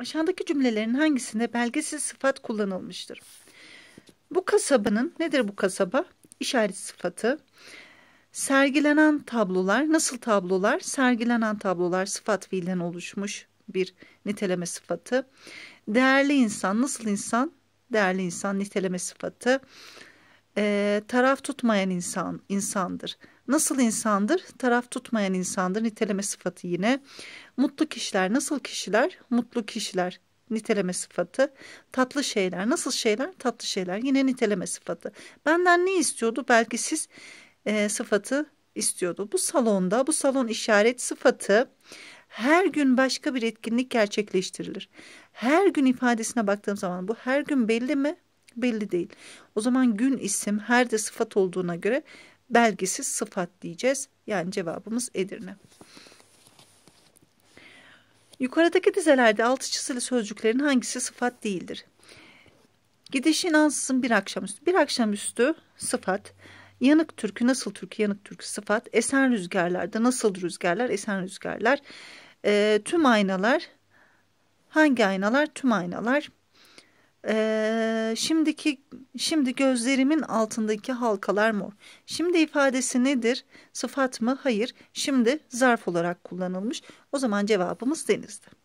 Aşağıdaki cümlelerin hangisinde belgesiz sıfat kullanılmıştır? Bu kasabanın nedir bu kasaba? İşaret sıfatı. Sergilenen tablolar nasıl tablolar? Sergilenen tablolar sıfat fiilen oluşmuş bir niteleme sıfatı. Değerli insan nasıl insan? Değerli insan niteleme sıfatı. E, taraf tutmayan insan insandır. Nasıl insandır? Taraf tutmayan insandır. Niteleme sıfatı yine. Mutlu kişiler nasıl kişiler? Mutlu kişiler niteleme sıfatı. Tatlı şeyler nasıl şeyler? Tatlı şeyler yine niteleme sıfatı. Benden ne istiyordu? Belki siz e, sıfatı istiyordu. Bu salonda bu salon işaret sıfatı her gün başka bir etkinlik gerçekleştirilir. Her gün ifadesine baktığım zaman bu her gün belli mi? Belli değil. O zaman gün isim her de sıfat olduğuna göre belgesiz sıfat diyeceğiz. Yani cevabımız Edirne. Yukarıdaki dizelerde altı çizili sözcüklerin hangisi sıfat değildir? Gidişin ansızın bir akşamüstü. Bir akşamüstü sıfat. Yanık türkü nasıl türkü yanık türkü sıfat. Esen rüzgarlarda nasıl rüzgarlar esen rüzgarlar. E, tüm aynalar hangi aynalar tüm aynalar. E, şimdiki Şimdi gözlerimin altındaki halkalar mor. Şimdi ifadesi nedir? Sıfat mı? Hayır. Şimdi zarf olarak kullanılmış. O zaman cevabımız denizdi.